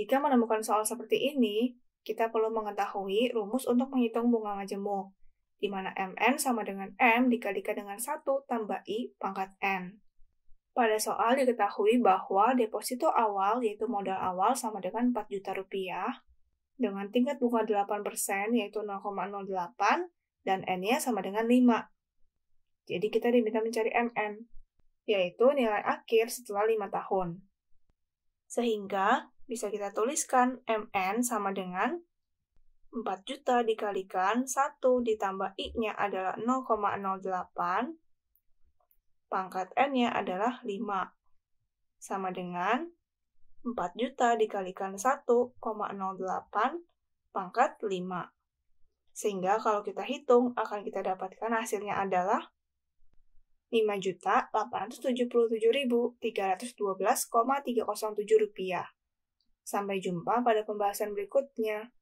Jika menemukan soal seperti ini, kita perlu mengetahui rumus untuk menghitung bunga majemuk, di mana MN sama dengan M dikalikan dengan 1 tambah I pangkat N. Pada soal diketahui bahwa deposito awal yaitu modal awal sama dengan 4 juta rupiah, dengan tingkat bunga 8% yaitu 0,08, dan N-nya sama dengan 5. Jadi kita diminta mencari MN, yaitu nilai akhir setelah 5 tahun. Sehingga bisa kita tuliskan MN sama dengan 4 juta dikalikan 1 ditambah I-nya adalah 0,08, pangkat N-nya adalah 5, sama dengan 4 juta dikalikan 1,08 pangkat 5. Sehingga kalau kita hitung, akan kita dapatkan hasilnya adalah 5.877.312,307 rupiah. Sampai jumpa pada pembahasan berikutnya.